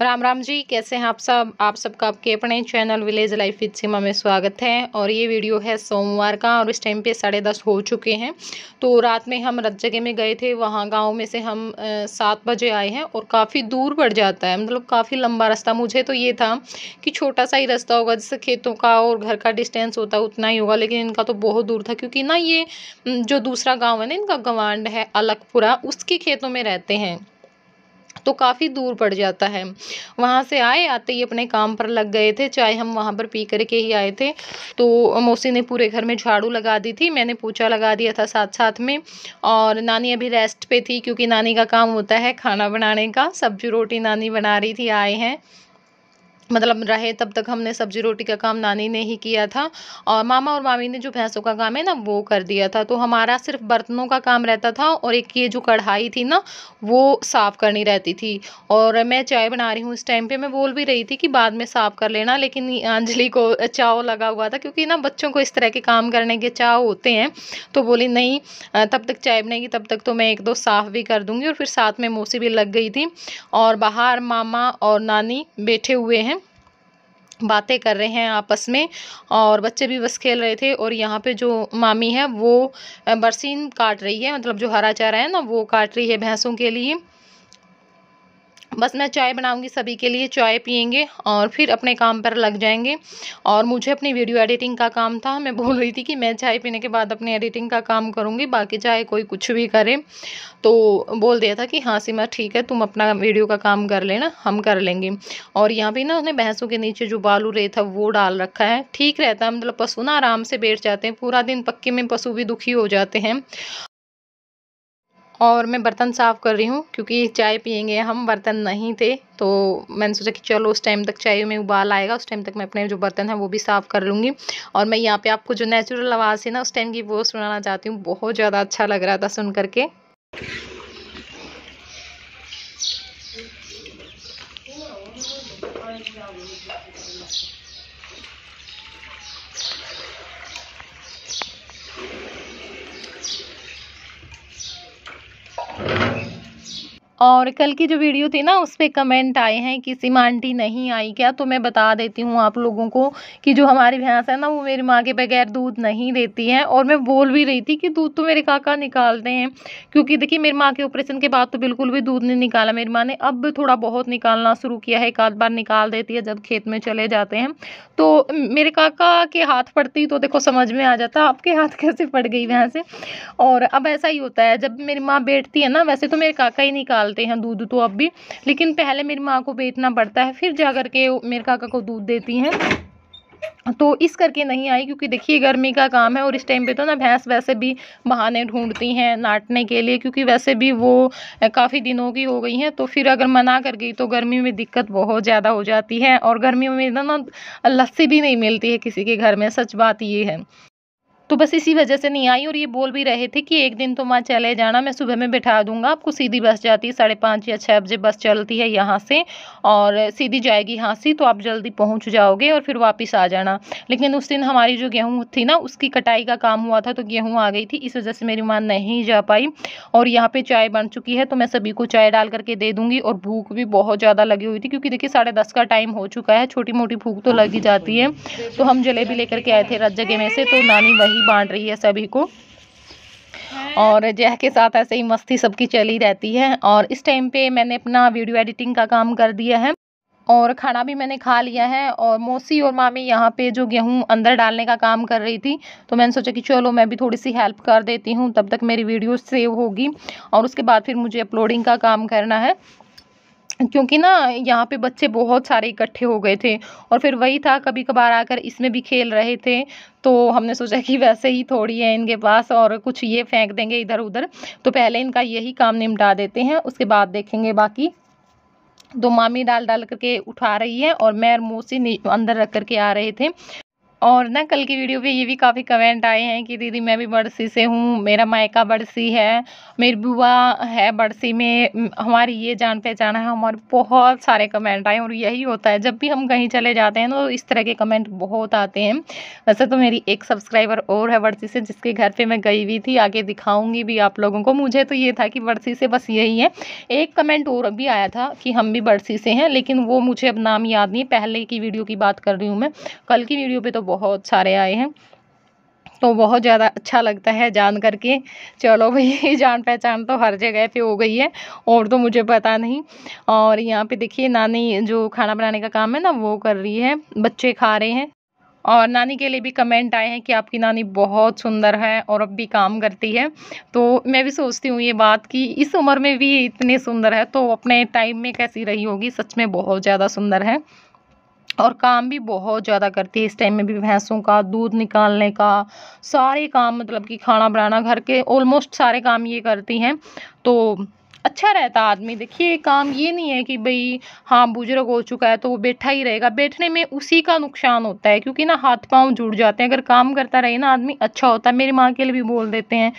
राम राम जी कैसे हैं आप सब आप सबका आपके अपने channel village life with Seema में स्वागत है और ये वीडियो है सोमवार का और इस टाइम पे साढ़े दस हो चुके हैं तो रात में हम रत जगह में गए थे वहाँ गांव में से हम सात बजे आए हैं और काफ़ी दूर पड़ जाता है मतलब काफ़ी लंबा रास्ता मुझे तो ये था कि छोटा सा ही रास्ता होगा जैसे खेतों का और घर का डिस्टेंस होता उतना ही होगा लेकिन इनका तो बहुत दूर था क्योंकि ना ये जो दूसरा गाँव है ना इनका गवांड है अलगपुरा उसके खेतों में रहते हैं तो काफ़ी दूर पड़ जाता है वहाँ से आए आते ही अपने काम पर लग गए थे चाय हम वहाँ पर पी करके ही आए थे तो मौसी ने पूरे घर में झाड़ू लगा दी थी मैंने पूछा लगा दिया था साथ साथ में और नानी अभी रेस्ट पे थी क्योंकि नानी का काम होता है खाना बनाने का सब्जी रोटी नानी बना रही थी आए हैं मतलब रहे तब तक हमने सब्जी रोटी का काम नानी ने ही किया था और मामा और मामी ने जो भैंसों का काम है ना वो कर दिया था तो हमारा सिर्फ बर्तनों का काम रहता था और एक ये जो कढ़ाई थी ना वो साफ़ करनी रहती थी और मैं चाय बना रही हूँ इस टाइम पे मैं बोल भी रही थी कि बाद में साफ़ कर लेना लेकिन अंजलि को चाव लगा हुआ था क्योंकि ना बच्चों को इस तरह के काम करने के चाव होते हैं तो बोली नहीं तब तक चाय बनाएगी तब तक तो मैं एक दो साफ़ भी कर दूँगी और फिर साथ में मोसी भी लग गई थी और बाहर मामा और नानी बैठे हुए हैं बातें कर रहे हैं आपस में और बच्चे भी बस खेल रहे थे और यहाँ पे जो मामी है वो बरसीन काट रही है मतलब जो हरा चारा है ना वो काट रही है भैंसों के लिए बस मैं चाय बनाऊंगी सभी के लिए चाय पियेंगे और फिर अपने काम पर लग जाएंगे और मुझे अपनी वीडियो एडिटिंग का काम था मैं बोल रही थी कि मैं चाय पीने के बाद अपनी एडिटिंग का काम करूंगी बाकी चाहे कोई कुछ भी करे तो बोल दिया था कि हाँ सीमा ठीक है तुम अपना वीडियो का काम कर लेना हम कर लेंगे और यहाँ पर ना उन्हें भैंसों के नीचे जो बालू रेत है वो डाल रखा है ठीक रहता है मतलब पशु ना आराम से बैठ जाते हैं पूरा दिन पक्के में पशु भी दुखी हो जाते हैं और मैं बर्तन साफ़ कर रही हूँ क्योंकि चाय पियेंगे हम बर्तन नहीं थे तो मैंने सोचा कि चलो उस टाइम तक चाय में उबाल आएगा उस टाइम तक मैं अपने जो बर्तन है वो भी साफ़ कर लूँगी और मैं यहाँ पे आपको जो नेचुरल आवाज़ है ना उस टाइम की वो सुनाना चाहती हूँ बहुत ज़्यादा अच्छा लग रहा था सुन करके और कल की जो वीडियो थी ना उस पर कमेंट आए हैं कि सीमा आंटी नहीं आई क्या तो मैं बता देती हूँ आप लोगों को कि जो हमारी भैंस है ना वो मेरी माँ के बगैर दूध नहीं देती है और मैं बोल भी रही थी कि दूध तो मेरे काका निकालते हैं क्योंकि देखिए मेरी माँ के ऑपरेशन के बाद तो बिल्कुल भी दूध नहीं निकाला मेरी माँ ने अब थोड़ा बहुत निकालना शुरू किया है एक आध बार निकाल देती है जब खेत में चले जाते हैं तो मेरे काका के हाथ पड़ती तो देखो समझ में आ जाता आपके हाथ कैसे पड़ गई भैंस और अब ऐसा ही होता है जब मेरी माँ बैठती है ना वैसे तो मेरे काका ही निकाल निकालते हैं दूध तो अब भी लेकिन पहले मेरी माँ को बेचना पड़ता है फिर जा करके मेरे काका को दूध देती हैं तो इस करके नहीं आई क्योंकि देखिए गर्मी का काम है और इस टाइम पे तो ना भैंस वैसे भी बहाने ढूंढती हैं नाटने के लिए क्योंकि वैसे भी वो काफ़ी दिनों की हो गई हैं तो फिर अगर मना कर गई तो गर्मी में दिक्कत बहुत ज़्यादा हो जाती है और गर्मी में ना लस्सी भी नहीं मिलती है किसी के घर में सच बात ये है तो बस इसी वजह से नहीं आई और ये बोल भी रहे थे कि एक दिन तो वहाँ चले जाना मैं सुबह में बैठा दूंगा आपको सीधी बस जाती है साढ़े पाँच या छः बजे बस चलती है यहाँ से और सीधी जाएगी यहाँ से तो आप जल्दी पहुँच जाओगे और फिर वापस आ जाना लेकिन उस दिन हमारी जो गेहूँ थी ना उसकी कटाई का काम हुआ था तो गेहूँ आ गई थी इस वजह से मेरी माँ नहीं जा पाई और यहाँ पर चाय बन चुकी है तो मैं सभी को चाय डाल करके दे दूँगी और भूख भी बहुत ज़्यादा लगी हुई थी क्योंकि देखिए साढ़े दस का टाइम हो चुका है छोटी मोटी भूख तो लगी जाती है तो हम जलेबी लेकर के आए थे रज जगह में से तो नानी वही ही बांट रही है सभी को और जय के साथ ऐसे ही मस्ती सबकी चली रहती है और इस टाइम पे मैंने अपना वीडियो एडिटिंग का काम कर दिया है और खाना भी मैंने खा लिया है और मौसी और मामी यहाँ पे जो गेहूँ अंदर डालने का काम कर रही थी तो मैंने सोचा कि चलो मैं भी थोड़ी सी हेल्प कर देती हूँ तब तक मेरी वीडियो सेव होगी और उसके बाद फिर मुझे अपलोडिंग का काम करना है क्योंकि ना यहाँ पे बच्चे बहुत सारे इकट्ठे हो गए थे और फिर वही था कभी कभार आकर इसमें भी खेल रहे थे तो हमने सोचा कि वैसे ही थोड़ी है इनके पास और कुछ ये फेंक देंगे इधर उधर तो पहले इनका यही काम निपटा देते हैं उसके बाद देखेंगे बाकी तो मामी डाल डाल करके उठा रही है और मैं और मोसी अंदर रख करके आ रहे थे और ना कल की वीडियो पे ये भी काफ़ी कमेंट आए हैं कि दीदी मैं भी बड़सी से हूँ मेरा मायका बड़सी है मेरी बुआ है बड़सी में हमारी ये जान पहचान है हमारे बहुत सारे कमेंट आए और यही होता है जब भी हम कहीं चले जाते हैं तो इस तरह के कमेंट बहुत आते हैं वैसे तो मेरी एक सब्सक्राइबर और है बड़सी से जिसके घर पर मैं गई हुई थी आगे दिखाऊँगी भी आप लोगों को मुझे तो ये था कि बड़सी से बस यही है एक कमेंट और भी आया था कि हम भी बड़सी से हैं लेकिन वो मुझे अब नाम याद नहीं पहले की वीडियो की बात कर रही हूँ मैं कल की वीडियो पर तो बहुत सारे आए हैं तो बहुत ज़्यादा अच्छा लगता है जान करके चलो भाई जान पहचान तो हर जगह पे हो गई है और तो मुझे पता नहीं और यहाँ पे देखिए नानी जो खाना बनाने का काम है ना वो कर रही है बच्चे खा रहे हैं और नानी के लिए भी कमेंट आए हैं कि आपकी नानी बहुत सुंदर है और अब भी काम करती है तो मैं भी सोचती हूँ ये बात कि इस उम्र में भी इतनी सुंदर है तो अपने टाइम में कैसी रही होगी सच में बहुत ज़्यादा सुंदर है और काम भी बहुत ज़्यादा करती है इस टाइम में भी भैंसों का दूध निकालने का सारे काम मतलब कि खाना बनाना घर के ऑलमोस्ट सारे काम ये करती हैं तो अच्छा रहता आदमी देखिए काम ये नहीं है कि भाई हाँ बुजुर्ग हो चुका है तो वो बैठा ही रहेगा बैठने में उसी का नुकसान होता है क्योंकि ना हाथ पांव जुड़ जाते हैं अगर काम करता रहे ना आदमी अच्छा होता है मेरी माँ के लिए भी बोल देते हैं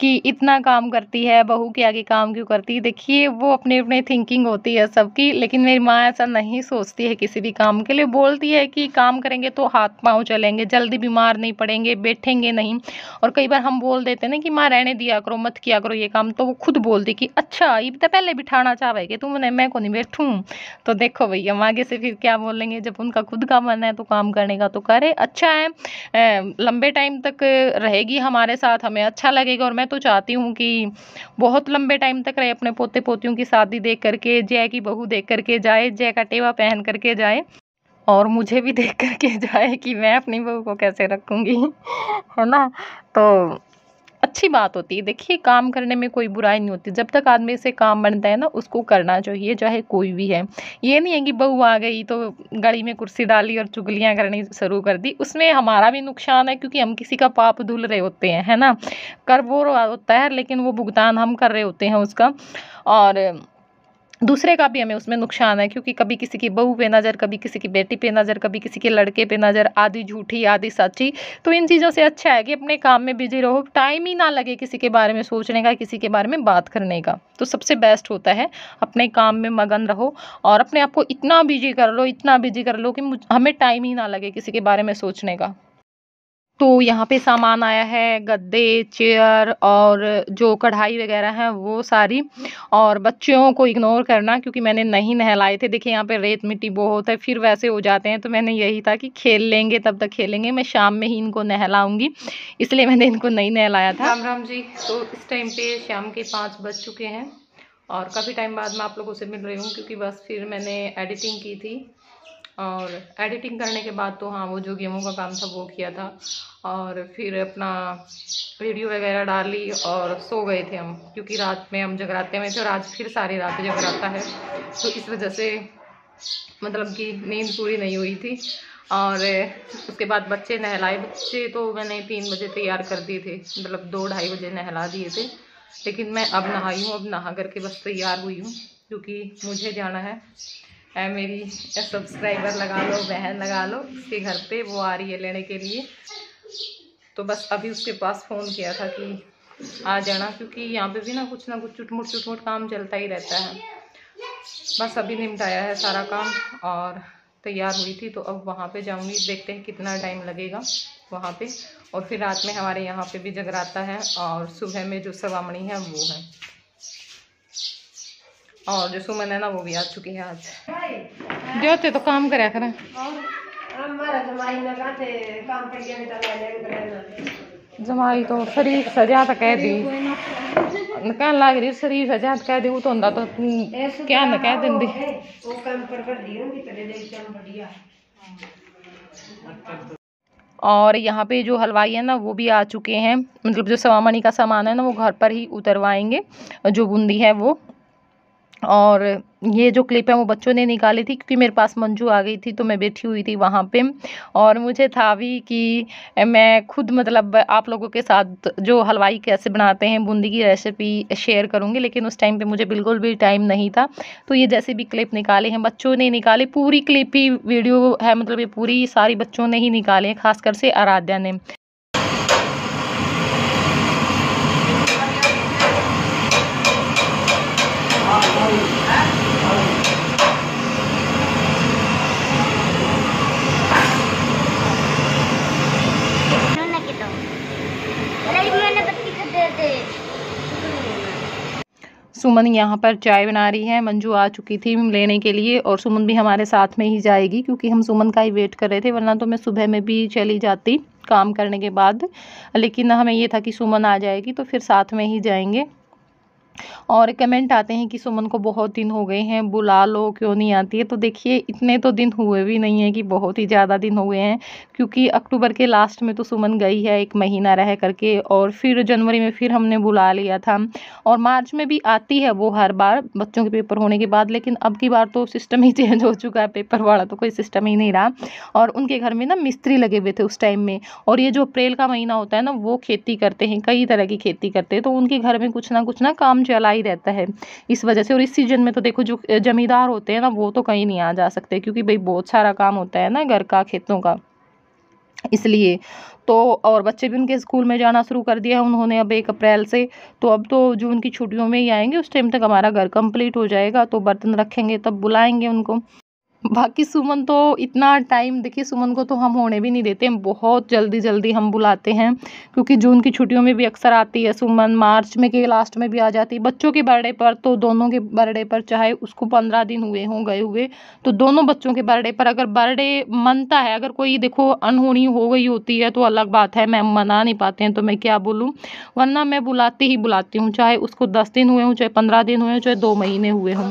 कि इतना काम करती है बहू के आगे काम क्यों करती है देखिए वो अपने अपने थिंकिंग होती है सबकी लेकिन मेरी माँ ऐसा नहीं सोचती है किसी भी काम के लिए बोलती है कि काम करेंगे तो हाथ पाँव चलेंगे जल्दी बीमार नहीं पड़ेंगे बैठेंगे नहीं और कई बार हम बोल देते ना कि माँ रहने दिया करो मत किया करो ये काम तो वो खुद बोलती कि अच्छा ये तो पहले बिठाना चाहेगी तुम तुमने मैं को नहीं बैठूँ तो देखो भैया हम आगे से फिर क्या बोलेंगे जब उनका खुद का मन है तो काम करने का तो करे अच्छा है लंबे टाइम तक रहेगी हमारे साथ हमें अच्छा लगेगा और मैं मैं तो चाहती हूँ कि बहुत लंबे टाइम तक रहे अपने पोते पोतियों की शादी देख करके जय की बहू देख करके जाए जय का टेवा पहन करके जाए और मुझे भी देख करके जाए कि मैं अपनी बहू को कैसे रखूँगी है ना तो अच्छी बात होती है देखिए काम करने में कोई बुराई नहीं होती जब तक आदमी से काम बनता है ना उसको करना चाहिए चाहे कोई भी है ये नहीं है कि बहू आ गई तो गली में कुर्सी डाली और चुगलियाँ करनी शुरू कर दी उसमें हमारा भी नुकसान है क्योंकि हम किसी का पाप धुल रहे होते हैं है ना कर वो होता है लेकिन वो भुगतान हम कर रहे होते हैं उसका और दूसरे का भी हमें उसमें नुकसान है क्योंकि कभी किसी की बहू पे नज़र कभी किसी की बेटी पे नज़र कभी किसी के लड़के पे नज़र आधी झूठी आधी सच्ची तो इन चीज़ों से अच्छा है कि अपने काम में बिजी रहो टाइम ही ना लगे किसी के बारे में सोचने का किसी के बारे में बात करने का तो सबसे बेस्ट होता है अपने काम में मगन रहो और अपने आप को इतना बिजी कर लो इतना बिजी कर लो कि हमें टाइम ही ना लगे किसी के बारे में सोचने का तो यहाँ पे सामान आया है गद्दे चेयर और जो कढ़ाई वगैरह है वो सारी और बच्चों को इग्नोर करना क्योंकि मैंने नहीं नहलाए थे देखिए यहाँ पे रेत मिट्टी बहुत है फिर वैसे हो जाते हैं तो मैंने यही था कि खेल लेंगे तब तक खेलेंगे मैं शाम में ही इनको नहलाऊंगी इसलिए मैंने इनको नहीं नहलाया था राम राम जी तो इस टाइम पे शाम के पाँच बज चुके हैं और काफ़ी टाइम बाद मैं आप लोगों से मिल रही हूँ क्योंकि बस फिर मैंने एडिटिंग की थी और एडिटिंग करने के बाद तो हाँ वो जो गेमों का काम था वो किया था और फिर अपना वीडियो वगैरह डाली और सो गए थे हम क्योंकि रात में हम जगराते में थे और आज फिर सारी रात जगराता है तो इस वजह से मतलब कि नींद पूरी नहीं हुई थी और उसके बाद बच्चे नहलाए बच्चे तो मैंने तीन बजे तैयार कर दिए थे मतलब दो ढाई बजे नहला दिए थे लेकिन मैं अब नहाई हूँ अब नहा करके बस तैयार हुई हूँ क्योंकि मुझे जाना है है मेरी सब्सक्राइबर लगा लो बहन लगा लो उसके घर पे वो आ रही है लेने के लिए तो बस अभी उसके पास फ़ोन किया था कि आ जाना क्योंकि यहाँ पे भी ना कुछ ना कुछ चुटमुट चुटमुट काम चलता ही रहता है बस अभी निपटाया है सारा काम और तैयार हुई थी तो अब वहाँ पे जाऊँगी देखते हैं कितना टाइम लगेगा वहाँ पे और फिर रात में हमारे यहाँ पे भी जगराता है और सुबह में जो सवामणी है वो है और जो सुमन है ना वो भी आ चुकी है आज जो थे तो काम करे करें जमाई तो शरीफ सजा तो कह दी कह लग रही शरीफ सजा तो कह दी तो होंगे तो क्या ना कह दें और यहाँ पे जो हलवाई है ना वो भी आ चुके हैं मतलब जो सवामणी का सामान है ना वो घर पर ही उतरवाएंगे जो बूंदी है वो और ये जो क्लिप है वो बच्चों ने निकाली थी क्योंकि मेरे पास मंजू आ गई थी तो मैं बैठी हुई थी वहाँ पे और मुझे था भी कि मैं खुद मतलब आप लोगों के साथ जो हलवाई कैसे बनाते हैं बूंदी की रेसिपी शेयर करूँगी लेकिन उस टाइम पे मुझे बिल्कुल भी टाइम नहीं था तो ये जैसे भी क्लिप निकाले हैं बच्चों ने निकाले पूरी क्लिप ही वीडियो है मतलब ये पूरी सारी बच्चों ने ही निकाले हैं खासकर से आराध्या ने सुमन यहाँ पर चाय बना रही है मंजू आ चुकी थी लेने के लिए और सुमन भी हमारे साथ में ही जाएगी क्योंकि हम सुमन का ही वेट कर रहे थे वरना तो मैं सुबह में भी चली जाती काम करने के बाद लेकिन हमें ये था कि सुमन आ जाएगी तो फिर साथ में ही जाएंगे और कमेंट आते हैं कि सुमन को बहुत दिन हो गए हैं बुला लो क्यों नहीं आती है तो देखिए इतने तो दिन हुए भी नहीं है कि बहुत ही ज़्यादा दिन हो गए हैं क्योंकि अक्टूबर के लास्ट में तो सुमन गई है एक महीना रह करके और फिर जनवरी में फिर हमने बुला लिया था और मार्च में भी आती है वो हर बार बच्चों के पेपर होने के बाद लेकिन अब की बार तो सिस्टम ही चेंज हो चुका है पेपर वाला तो कोई सिस्टम ही नहीं रहा और उनके घर में ना मिस्त्री लगे हुए थे उस टाइम में और ये जो अप्रैल का महीना होता है ना वो खेती करते हैं कई तरह की खेती करते हैं तो उनके घर में कुछ ना कुछ ना काम चला ही रहता है इस वजह से और इस सीजन में तो देखो जो जमींदार होते हैं ना वो तो कहीं नहीं आ जा सकते क्योंकि भाई बहुत सारा काम होता है ना घर का खेतों का इसलिए तो और बच्चे भी उनके स्कूल में जाना शुरू कर दिया है उन्होंने अब एक अप्रैल से तो अब तो जो उनकी छुट्टियों में ही आएंगे उस टाइम तक हमारा घर कंप्लीट हो जाएगा तो बर्तन रखेंगे तब बुलाएंगे उनको बाकी सुमन तो इतना टाइम देखिए सुमन को तो हम होने भी नहीं देते बहुत जल्दी जल्दी हम बुलाते हैं क्योंकि जून की छुट्टियों में भी अक्सर आती है सुमन मार्च में के लास्ट में भी आ जाती है बच्चों के बर्थडे पर तो दोनों के बर्थडे पर चाहे उसको पंद्रह दिन हुए हों गए हुए तो दोनों बच्चों के बर्थडे पर अगर बर्थडे मनता है अगर कोई देखो अनहोनी हो गई होती है तो अलग बात है मैम मना नहीं पाते हैं तो मैं क्या बोलूँ वरना मैं बुलाती ही बुलाती हूँ चाहे उसको दस दिन हुए हों चाहे पंद्रह दिन हुए हों चाहे दो महीने हुए हों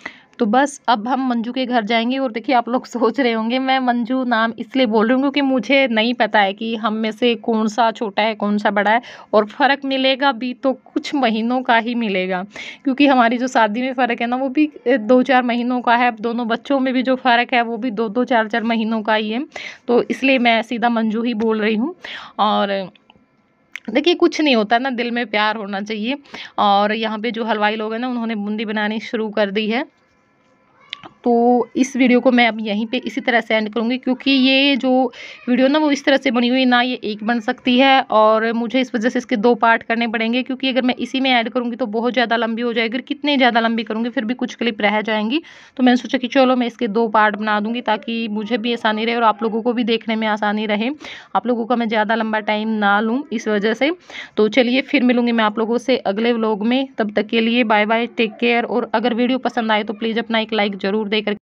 तो बस अब हम मंजू के घर जाएंगे और देखिए आप लोग सोच रहे होंगे मैं मंजू नाम इसलिए बोल रही हूँ क्योंकि मुझे नहीं पता है कि हम में से कौन सा छोटा है कौन सा बड़ा है और फ़र्क मिलेगा भी तो कुछ महीनों का ही मिलेगा क्योंकि हमारी जो शादी में फ़र्क है ना वो भी दो चार महीनों का है अब दोनों बच्चों में भी जो फ़र्क है वो भी दो दो चार चार महीनों का ही है तो इसलिए मैं सीधा मंजू ही बोल रही हूँ और देखिए कुछ नहीं होता ना दिल में प्यार होना चाहिए और यहाँ पे जो हलवाई लोग हैं ना उन्होंने बूंदी बनानी शुरू कर दी है तो इस वीडियो को मैं अब यहीं पे इसी तरह से एंड करूँगी क्योंकि ये जो वीडियो ना वो इस तरह से बनी हुई ना ये एक बन सकती है और मुझे इस वजह से इसके दो पार्ट करने पड़ेंगे क्योंकि अगर मैं इसी में ऐड करूँगी तो बहुत ज़्यादा लंबी हो जाएगी कितनी ज़्यादा लंबी करूँगी फिर भी कुछ क्लिप रह जाएंगी तो मैंने सोचा कि चलो मैं इसके दो पार्ट बना दूँगी ताकि मुझे भी आसानी रहे और आप लोगों को भी देखने में आसानी रहे आप लोगों का मैं ज़्यादा लंबा टाइम ना लूँ इस वजह से तो चलिए फिर मिलूँगी मैं आप लोगों से अगले व्लॉग में तब तक के लिए बाय बाय टेक केयर और अगर वीडियो पसंद आए तो प्लीज़ अपना एक लाइक ज़रूर देकर